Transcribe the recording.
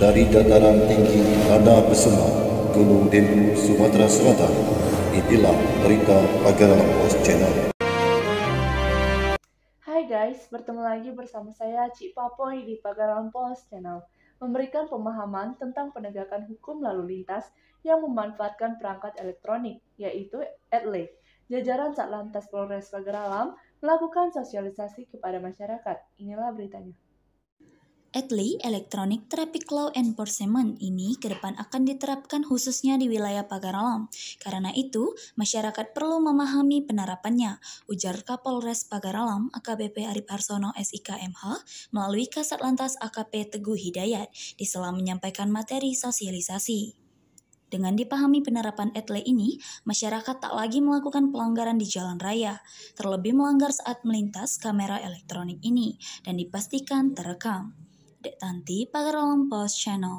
dari dataran tinggi Tanah Besema, Gunung Dendu, Sumatera Selatan. Inilah berita Pagar Post Channel. Hai guys, bertemu lagi bersama saya Cik Papoy di pagar Post Channel, memberikan pemahaman tentang penegakan hukum lalu lintas yang memanfaatkan perangkat elektronik, yaitu ETLE. Jajaran Satlantas Polres Pagaralam melakukan sosialisasi kepada masyarakat. Inilah beritanya. Atlee Electronic Traffic Law Enforcement ini ke depan akan diterapkan khususnya di wilayah pagar alam. Karena itu, masyarakat perlu memahami penerapannya, ujar Kapolres Pagar Alam AKBP Arif Harsono SIKMH melalui Kasat Lantas AKP Teguh Hidayat di sela menyampaikan materi sosialisasi. Dengan dipahami penerapan etle ini, masyarakat tak lagi melakukan pelanggaran di jalan raya, terlebih melanggar saat melintas kamera elektronik ini, dan dipastikan terekam. Dek Tanti Pagar Pos Channel.